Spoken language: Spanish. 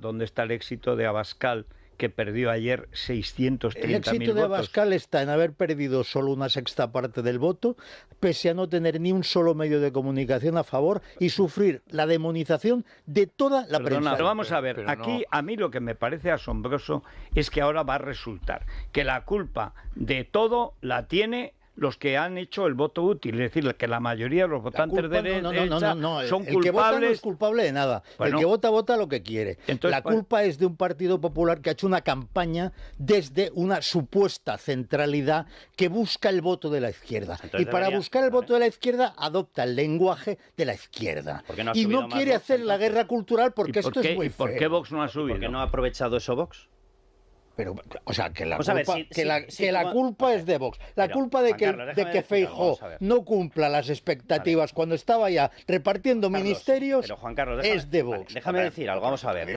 ¿Dónde está el éxito de Abascal? que perdió ayer 630 El éxito de Abascal está en haber perdido solo una sexta parte del voto, pese a no tener ni un solo medio de comunicación a favor y sufrir la demonización de toda la persona Pero vamos a ver, aquí a mí lo que me parece asombroso es que ahora va a resultar que la culpa de todo la tiene los que han hecho el voto útil, es decir, que la mayoría de los votantes de derecha son culpables. El que vota no es culpable de nada. el que vota, vota lo que quiere. la culpa es de un Partido Popular que ha hecho una campaña desde una supuesta centralidad que busca el voto de la izquierda. y para buscar el voto de la izquierda adopta el lenguaje de la izquierda. y no quiere hacer la guerra cultural porque esto es muy ¿Y por qué Vox no ha subido? ¿Por qué no ha aprovechado eso Vox? Pero, o sea, que la culpa, que la, que la culpa es de Vox. La culpa de que, de que Feijó no cumpla las expectativas cuando estaba ya repartiendo ministerios es de Vox. déjame decir algo, vamos a ver.